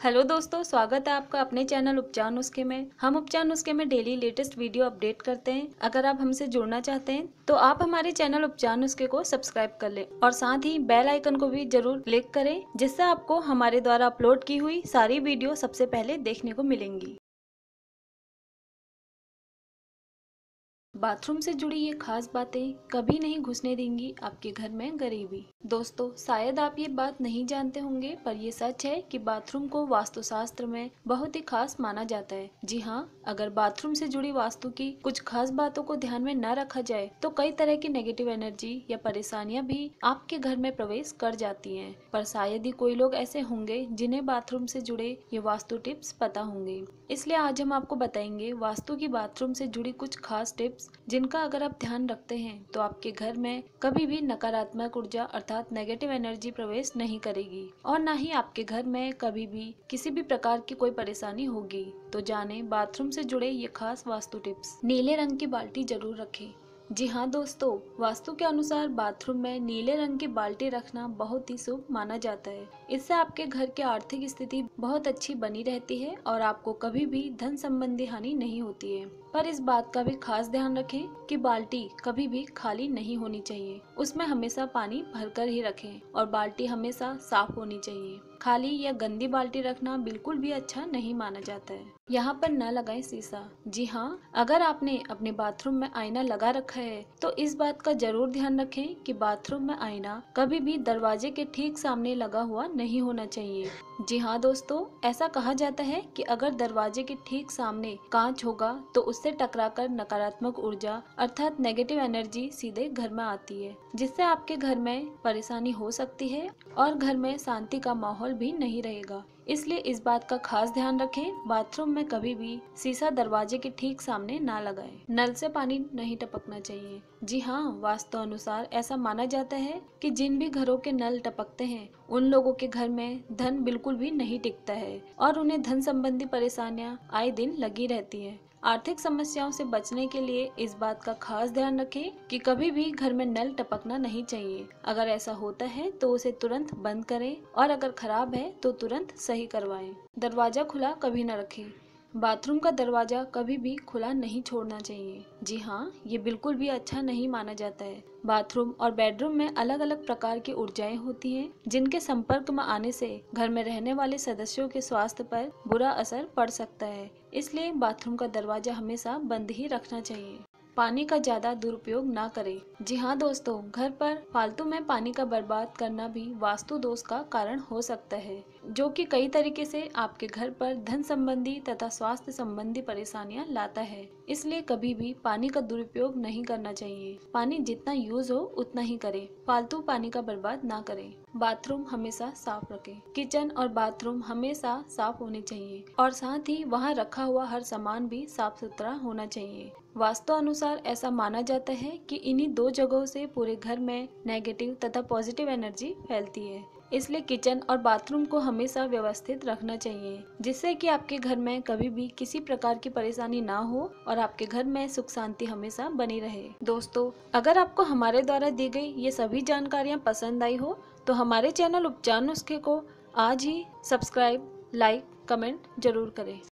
Hello दोस्तों स्वागत है आपका अपने चैनल उपचार नुस्खे में हम उपचार नुस्खे में डेली लेटेस्ट वीडियो अपडेट करते हैं अगर आप हमसे जुड़ना चाहते हैं तो आप हमारे चैनल उपचार नुस्खे को सब्सक्राइब कर लें और साथ ही बेल आइकन को भी जरूर क्लिक करें जिससे आपको हमारे द्वारा अपलोड की हुई सारी वीडियो सबसे पहले देखने को मिलेंगी बाथरूम से जुड़ी ये खास बातें कभी नहीं घुसने देंगी आपके घर में गरीबी दोस्तों शायद आप ये बात नहीं जानते होंगे पर ये सच है कि बाथरूम को वास्तुशास्त्र में बहुत ही खास माना जाता है जी हाँ अगर बाथरूम से जुड़ी वास्तु की कुछ खास बातों को ध्यान में न रखा जाए तो कई तरह की नेगेटिव एनर्जी या परेशानियां भी आपके घर में प्रवेश कर जाती है पर शायद ही कोई लोग ऐसे होंगे जिन्हें बाथरूम से जुड़े ये वास्तु टिप्स पता होंगे इसलिए आज हम आपको बताएंगे वास्तु की बाथरूम से जुड़ी कुछ खास टिप्स टिप्स जिनका अगर आप ध्यान रखते हैं तो आपके घर में कभी भी नकारात्मक ऊर्जा अर्थात नेगेटिव एनर्जी प्रवेश नहीं करेगी और न ही आपके घर में कभी भी किसी भी प्रकार की कोई परेशानी होगी तो जाने बाथरूम से जुड़े ये खास वास्तु टिप्स नीले रंग की बाल्टी जरूर रखें जी हाँ दोस्तों वास्तु के अनुसार बाथरूम में नीले रंग की बाल्टी रखना बहुत ही शुभ माना जाता है इससे आपके घर की आर्थिक स्थिति बहुत अच्छी बनी रहती है और आपको कभी भी धन संबंधी हानि नहीं होती है पर इस बात का भी खास ध्यान रखें कि बाल्टी कभी भी खाली नहीं होनी चाहिए उसमें हमेशा पानी भरकर ही रखें और बाल्टी हमेशा साफ होनी चाहिए खाली या गंदी बाल्टी रखना बिल्कुल भी अच्छा नहीं माना जाता है यहाँ पर न लगाएं शीशा जी हाँ अगर आपने अपने बाथरूम में आईना लगा रखा है तो इस बात का जरूर ध्यान रखें कि बाथरूम में आईना कभी भी दरवाजे के ठीक सामने लगा हुआ नहीं होना चाहिए जी हाँ दोस्तों ऐसा कहा जाता है कि अगर दरवाजे के ठीक सामने कांच होगा तो उससे टकराकर नकारात्मक ऊर्जा अर्थात नेगेटिव एनर्जी सीधे घर में आती है जिससे आपके घर में परेशानी हो सकती है और घर में शांति का माहौल भी नहीं रहेगा इसलिए इस बात का खास ध्यान रखें बाथरूम में कभी भी शीशा दरवाजे के ठीक सामने ना लगाएं। नल से पानी नहीं टपकना चाहिए जी हाँ वास्तव अनुसार ऐसा माना जाता है कि जिन भी घरों के नल टपकते हैं उन लोगों के घर में धन बिल्कुल भी नहीं टिकता है और उन्हें धन संबंधी परेशानियाँ आए दिन लगी रहती है आर्थिक समस्याओं से बचने के लिए इस बात का खास ध्यान रखें कि कभी भी घर में नल टपकना नहीं चाहिए अगर ऐसा होता है तो उसे तुरंत बंद करें और अगर खराब है तो तुरंत सही करवाएं। दरवाजा खुला कभी न रखें बाथरूम का दरवाज़ा कभी भी खुला नहीं छोड़ना चाहिए जी हाँ ये बिल्कुल भी अच्छा नहीं माना जाता है बाथरूम और बेडरूम में अलग अलग प्रकार की ऊर्जाएं होती हैं जिनके संपर्क में आने से घर में रहने वाले सदस्यों के स्वास्थ्य पर बुरा असर पड़ सकता है इसलिए बाथरूम का दरवाज़ा हमेशा बंद ही रखना चाहिए पानी का ज़्यादा दुरुपयोग ना करें जी हाँ दोस्तों घर पर फालतू में पानी का बर्बाद करना भी वास्तु दोष का कारण हो सकता है जो कि कई तरीके से आपके घर पर धन संबंधी तथा स्वास्थ्य संबंधी परेशानियां लाता है इसलिए कभी भी पानी का दुरुपयोग नहीं करना चाहिए पानी जितना यूज हो उतना ही करें फालतू पानी का बर्बाद ना करें बाथरूम हमेशा साफ रखें किचन और बाथरूम हमेशा साफ होने चाहिए और साथ ही वहाँ रखा हुआ हर सामान भी साफ सुथरा होना चाहिए वास्तव अनुसार ऐसा माना जाता है कि इन्हीं दो जगहों से पूरे घर में नेगेटिव तथा पॉजिटिव एनर्जी फैलती है इसलिए किचन और बाथरूम को हमेशा व्यवस्थित रखना चाहिए जिससे कि आपके घर में कभी भी किसी प्रकार की परेशानी ना हो और आपके घर में सुख शांति हमेशा बनी रहे दोस्तों अगर आपको हमारे द्वारा दी गई ये सभी जानकारियाँ पसंद आई हो तो हमारे चैनल उपचार नुस्खे को आज ही सब्सक्राइब लाइक कमेंट जरूर करें